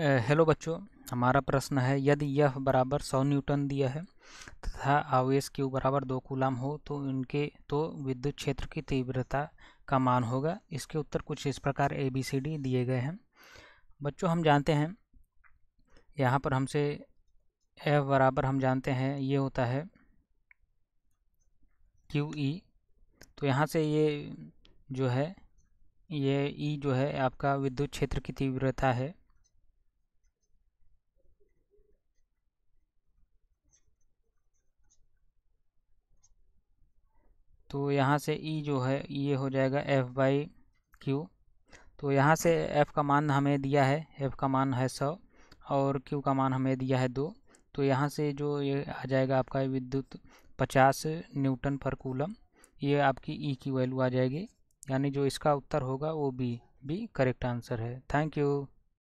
hello बच्चों हमारा प्रश्न है यदि यह बराबर सौ न्यूटन दिया है तथा आवेश क्यू बराबर दो कूलाम हो तो उनके तो विद्युत क्षेत्र की तीव्रता का मान होगा इसके उत्तर कुछ इस प्रकार ए बी सी डी दिए गए हैं बच्चों हम जानते हैं यहाँ पर हमसे एफ बराबर हम जानते हैं ये होता है क्यू ई e, तो यहाँ से ये जो है ये ई e जो है आपका विद्युत क्षेत्र की तीव्रता है तो यहाँ से ई e जो है ये हो जाएगा एफ़ बाई क्यू तो यहाँ से एफ़ का मान हमें दिया है एफ़ का मान है सौ और क्यू का मान हमें दिया है दो तो यहाँ से जो ये आ जाएगा आपका विद्युत पचास न्यूटन पर कूलम ये आपकी ई e की वैल्यू आ जाएगी यानी जो इसका उत्तर होगा वो बी बी करेक्ट आंसर है थैंक यू